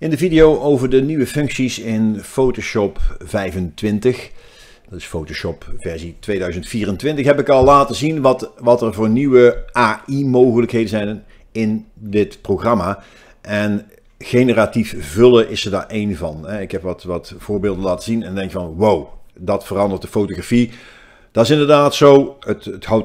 In de video over de nieuwe functies in Photoshop 25, dat is Photoshop versie 2024, heb ik al laten zien wat, wat er voor nieuwe AI-mogelijkheden zijn in dit programma. En generatief vullen is er daar één van. Ik heb wat, wat voorbeelden laten zien en denk van wow, dat verandert de fotografie. Dat is inderdaad zo, het, het houdt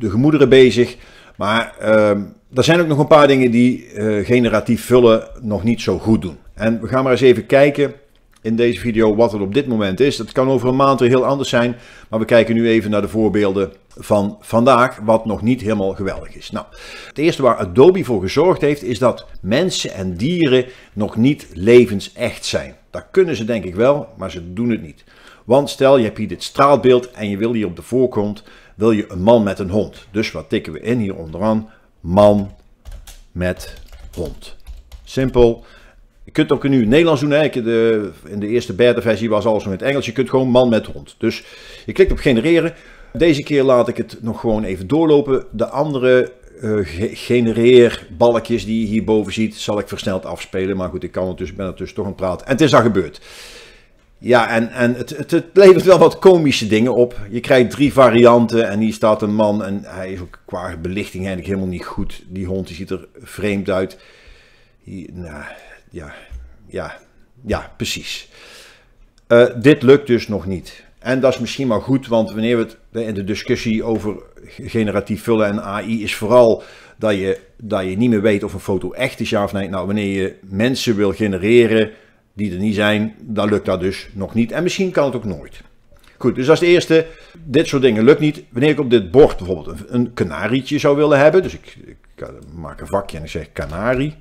de gemoederen bezig, maar... Ehm, er zijn ook nog een paar dingen die eh, generatief vullen nog niet zo goed doen. En we gaan maar eens even kijken in deze video wat het op dit moment is. Dat kan over een maand weer heel anders zijn. Maar we kijken nu even naar de voorbeelden van vandaag, wat nog niet helemaal geweldig is. Nou, het eerste waar Adobe voor gezorgd heeft, is dat mensen en dieren nog niet levensecht zijn. Dat kunnen ze denk ik wel, maar ze doen het niet. Want stel, je hebt hier dit straatbeeld en je wil hier op de voorgrond wil je een man met een hond. Dus wat tikken we in hier onderaan? man met hond. Simpel. Je kunt ook nu Nederlands doen. Hè. in de eerste beta-versie was alles nog in het Engels. Je kunt gewoon man met hond. Dus je klikt op genereren. Deze keer laat ik het nog gewoon even doorlopen. De andere uh, genereerbalkjes die je hierboven ziet, zal ik versneld afspelen. Maar goed, ik kan het dus, ben het dus toch aan het praten. En het is al gebeurd. Ja, en, en het, het, het, levert wel wat komische dingen op. Je krijgt drie varianten en hier staat een man en hij is ook qua belichting eigenlijk helemaal niet goed. Die hond die ziet er vreemd uit. Hier, nou, ja, ja, ja, precies. Eh, dit lukt dus nog niet. En dat is misschien maar goed, want wanneer we het in de discussie over generatief vullen en AI is vooral dat je, dat je niet meer weet of een foto echt is, ja of nee. Nou, wanneer je mensen wil genereren die er niet zijn, dan lukt dat dus nog niet. En misschien kan het ook nooit. Goed, dus als eerste. Dit soort dingen lukt niet. Wanneer ik op dit bord bijvoorbeeld een, een kanarietje zou willen hebben. Dus ik, ik, eh, maak een vakje en ik zeg kanari,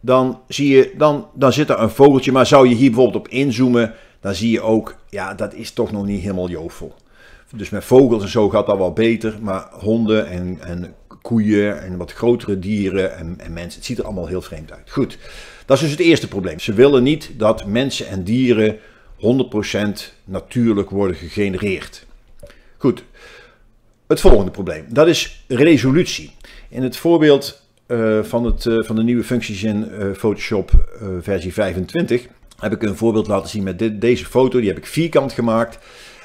Dan zie je, dan, dan zit er een vogeltje. Maar zou je hier bijvoorbeeld op inzoomen, dan zie je ook, ja, dat is toch nog niet helemaal jovel. Dus met vogels en zo gaat dat wel beter. Maar honden en, en koeien en wat grotere dieren en, en mensen, het ziet er allemaal heel vreemd uit. Goed. Dat is dus het eerste probleem. Ze willen niet dat mensen en dieren 100% natuurlijk worden gegenereerd. Goed, het volgende probleem, dat is resolutie. In het voorbeeld eh, van, het, eh, van de nieuwe functies in eh, Photoshop versie 25 heb ik een voorbeeld laten zien met deze foto. Die heb ik vierkant gemaakt.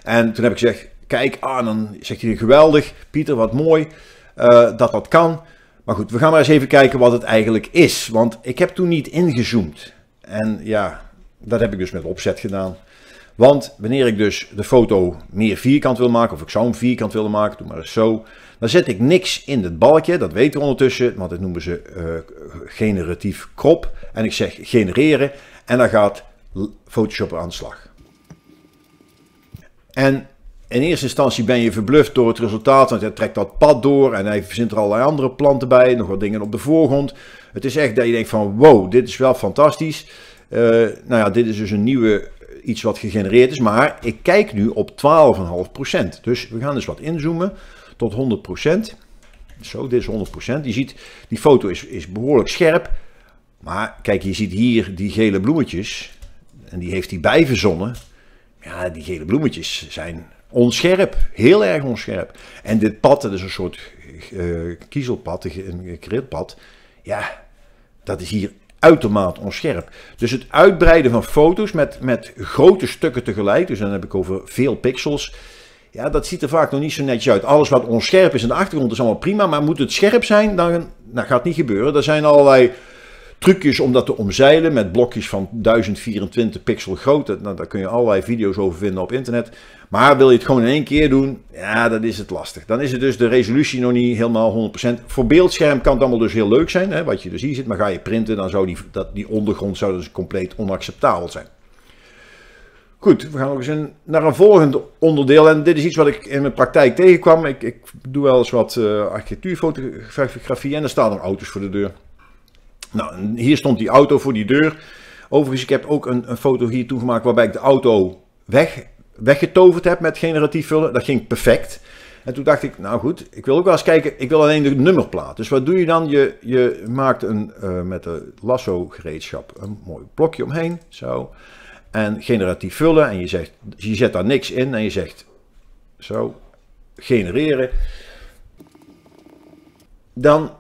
En toen heb ik gezegd, kijk aan, ah, dan zegt hij geweldig, Pieter wat mooi dat dat kan. Maar goed, we gaan maar eens even kijken wat het eigenlijk is. Want ik heb toen niet ingezoomd. En ja, dat heb ik dus met opzet gedaan. Want wanneer ik dus de foto meer vierkant wil maken, of ik zou hem vierkant willen maken, doe maar eens zo. Dan zet ik niks in het balkje, dat weten we ondertussen, want dat noemen ze eh, generatief krop. En ik zeg genereren en dan gaat Photoshop aan de slag. En in eerste instantie ben je verbluft door het resultaat, want hij trekt dat pad door en hij verzint er allerlei andere planten bij, nog wat dingen op de voorgrond. Het is echt dat je denkt van wow, dit is wel fantastisch. Eh, nou ja, dit is dus een nieuwe, iets wat gegenereerd is, maar ik kijk nu op 12,5%. Dus we gaan dus wat inzoomen tot 100%. Zo, dit is 100%. Je ziet, die foto is, is behoorlijk scherp. Maar kijk, je ziet hier die gele bloemetjes. En die heeft hij bijverzonnen. Ja, die gele bloemetjes zijn onscherp, heel erg onscherp. En dit pad, dat is een soort uh, kiezelpad, een kritpad. Ja, dat is hier uitermate onscherp. Dus het uitbreiden van foto's met, met grote stukken tegelijk, dus dan heb ik over veel pixels. Ja, dat ziet er vaak nog niet zo netjes uit. Alles wat onscherp is in de achtergrond is allemaal prima, maar moet het scherp zijn, dan, nou, gaat het niet gebeuren. Er zijn allerlei trucjes om dat te omzeilen met blokjes van 1024 pixel groot. Nou, daar kun je allerlei video's over vinden op internet. Maar wil je het gewoon in één keer doen, ja, dan is het lastig. Dan is het dus de resolutie nog niet helemaal 100%. Voor beeldscherm kan het allemaal dus heel leuk zijn, hè, wat je dus hier ziet. Maar ga je printen, dan zou die, dat, die ondergrond zou dus compleet onacceptabel zijn. Goed, we gaan nog eens naar een volgend onderdeel. En dit is iets wat ik in mijn praktijk tegenkwam. Ik, ik doe wel eens wat eh, architectuurfotografie en er staan er auto's voor de deur. Nou, hier stond die auto voor die deur. Overigens, ik heb ook een, een foto hier toegemaakt waarbij ik de auto weg, weggetoverd heb met generatief vullen. Dat ging perfect. En toen dacht ik, nou goed, ik wil ook wel eens kijken, ik wil alleen de nummerplaat. Dus wat doe je dan? Je, je maakt een, eh, met de lasso gereedschap een mooi blokje omheen, zo. En generatief vullen en je, zegt, je zet daar niks in en je zegt, zo, genereren. Dan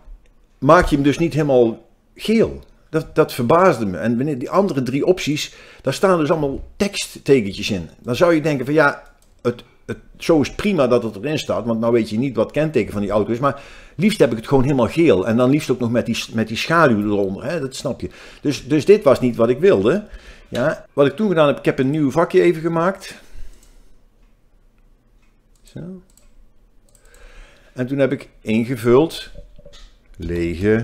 maak je hem dus niet helemaal geel. Dat, dat verbaasde me. En wanneer die andere drie opties, daar staan dus allemaal teksttekentjes in. Dan zou je denken van ja, het, het, zo is prima dat het erin staat, want nou weet je niet wat kenteken van die auto is. Maar liefst heb ik het gewoon helemaal geel. En dan liefst ook nog met die, met die schaduw eronder, hè? dat snap je. Dus, dus dit was niet wat ik wilde. Ja, wat ik toen gedaan heb, ik heb een nieuw vakje even gemaakt. Zo. En toen heb ik ingevuld, lege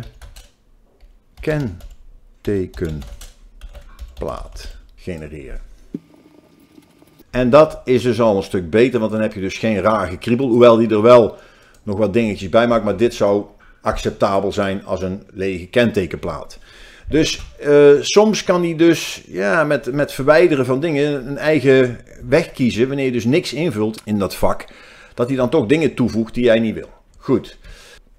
kentekenplaat genereren. En dat is dus al een stuk beter, want dan heb je dus geen raar gekriebel. Hoewel die er wel nog wat dingetjes bij maakt, maar dit zou acceptabel zijn als een lege kentekenplaat. Dus eh, soms kan die dus ja, met, met verwijderen van dingen een eigen weg kiezen. Wanneer je dus niks invult in dat vak, dat hij dan toch dingen toevoegt die jij niet wil. Goed,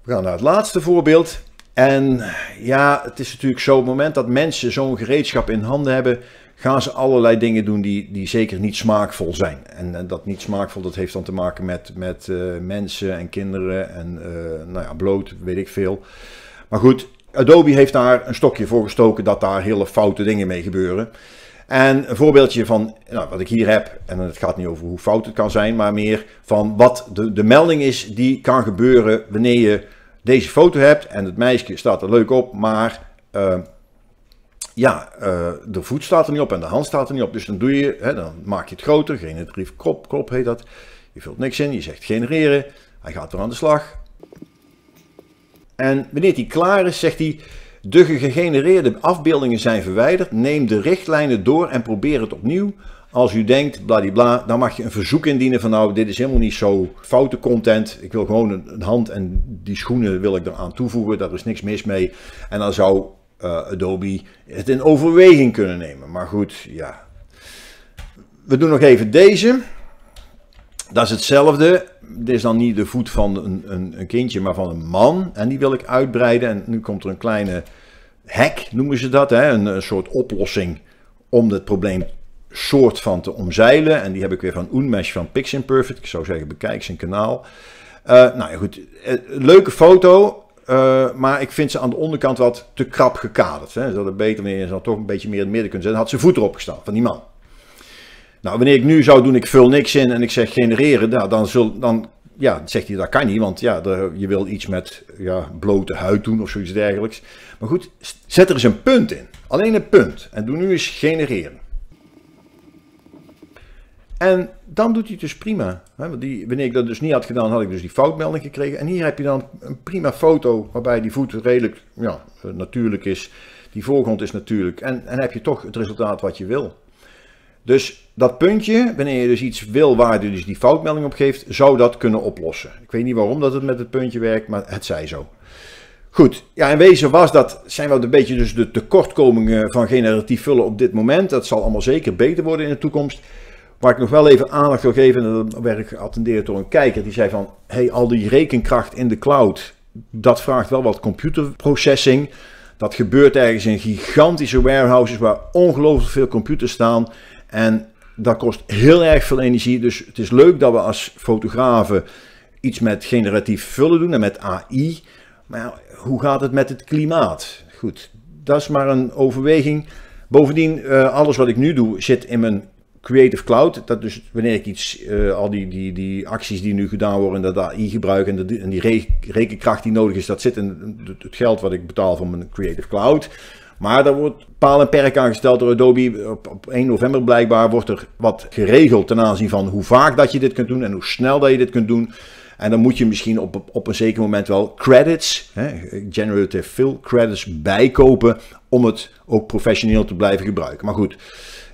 we gaan naar het laatste voorbeeld. En ja, het is natuurlijk zo, op het moment dat mensen zo'n gereedschap in handen hebben, gaan ze allerlei dingen doen die, die zeker niet smaakvol zijn. En, dat niet smaakvol, dat heeft dan te maken met, met eh, mensen en kinderen en eh, nou ja, bloot, weet ik veel. Maar goed, Adobe heeft daar een stokje voor gestoken dat daar hele foute dingen mee gebeuren. En een voorbeeldje van nou, wat ik hier heb, en het gaat niet over hoe fout het kan zijn, maar meer van wat de, de melding is die kan gebeuren wanneer je deze foto hebt en het meisje staat er leuk op, maar eh, ja, eh, de voet staat er niet op en de hand staat er niet op. Dus dan doe je, hè, dan maak je het groter, generatief krop, krop heet dat. Je vult niks in, je zegt genereren, hij gaat er aan de slag. En wanneer die klaar is, zegt hij, de gegenereerde afbeeldingen zijn verwijderd, neem de richtlijnen door en probeer het opnieuw. Als u denkt, bladibla, dan mag je een verzoek indienen van nou, dit is helemaal niet zo foute content. Ik wil gewoon een, hand en die schoenen wil ik eraan toevoegen. Daar is niks mis mee. En dan zou eh, Adobe het in overweging kunnen nemen. Maar goed, ja. We doen nog even deze. Dat is hetzelfde. Dit is dan niet de voet van een, een, een kindje, maar van een man. En die wil ik uitbreiden. En nu komt er een kleine hack, noemen ze dat. Hè? Een, soort oplossing om dat probleem soort van te omzeilen. En die heb ik weer van Unmesh van Piximperfect. Ik zou zeggen, bekijk zijn kanaal. Eh, nou ja, goed. Eh, leuke foto. Eh, maar ik vind ze aan de onderkant wat te krap gekaderd. Hè. Ze beter wanneer ze toch een beetje meer in het midden kunnen zetten. had ze voet erop gestaan van die man. Nou, wanneer ik nu zou doen, ik vul niks in en ik zeg genereren. Nou, dan, zul, dan ja, zegt hij dat kan niet, want ja, je wil iets met ja, blote huid doen of zoiets dergelijks. Maar goed, zet er eens een punt in. Alleen een punt. En doe nu eens genereren. En dan doet hij het dus prima. Die, wanneer ik dat dus niet had gedaan, had ik dus die foutmelding gekregen. En hier heb je dan een prima foto waarbij die voet redelijk ja, eh, natuurlijk is. Die voorgrond is natuurlijk. En, en heb je toch het resultaat wat je wil. Dus dat puntje, wanneer je dus iets wil waar je dus die foutmelding op geeft, zou dat kunnen oplossen. Ik weet niet waarom dat het met het puntje werkt, maar het zij zo. Goed, ja, in wezen was dat, zijn wel een beetje dus de tekortkomingen van generatief vullen op dit moment. Dat zal allemaal zeker beter worden in de toekomst. Waar ik nog wel even aandacht wil geven, en dan werd ik geattendeerd door een kijker, die zei van, hey, al die rekenkracht in de cloud, dat vraagt wel wat computerprocessing. Dat gebeurt ergens in gigantische warehouses waar ongelooflijk veel computers staan. En dat kost heel erg veel energie. Dus het is leuk dat we als fotografen iets met generatief vullen doen en met AI. Maar ja, hoe gaat het met het klimaat? Goed, dat is maar een overweging. Bovendien, eh, alles wat ik nu doe zit in mijn Creative Cloud, dat dus wanneer ik iets, eh, al die, die, die acties die nu gedaan worden, dat AI gebruiken en, de, en die rekenkracht die nodig is, dat zit in het geld wat ik betaal van mijn Creative Cloud. Maar daar wordt paal en perk gesteld door Adobe. Op, op 1 november blijkbaar wordt er wat geregeld ten aanzien van hoe vaak dat je dit kunt doen en hoe snel dat je dit kunt doen. En dan moet je misschien op, op een zeker moment wel credits, hè, generative fill credits, bijkopen om het ook professioneel te blijven gebruiken. Maar goed,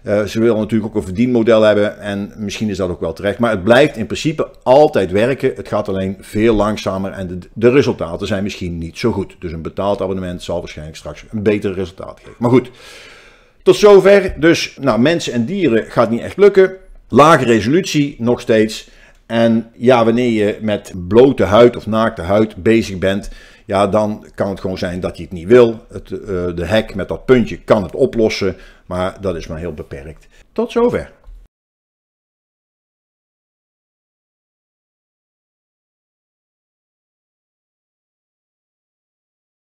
eh, ze willen natuurlijk ook een verdienmodel hebben en misschien is dat ook wel terecht. Maar het blijkt in principe altijd werken. Het gaat alleen veel langzamer en de, de resultaten zijn misschien niet zo goed. Dus een betaald abonnement zal waarschijnlijk straks een beter resultaat geven. Maar goed, tot zover. Dus nou, mensen en dieren gaat niet echt lukken. Lage resolutie nog steeds. En ja, wanneer je met blote huid of naakte huid bezig bent, ja, dan kan het gewoon zijn dat je het niet wil. Het, eh, de hek met dat puntje kan het oplossen, maar dat is maar heel beperkt. Tot zover.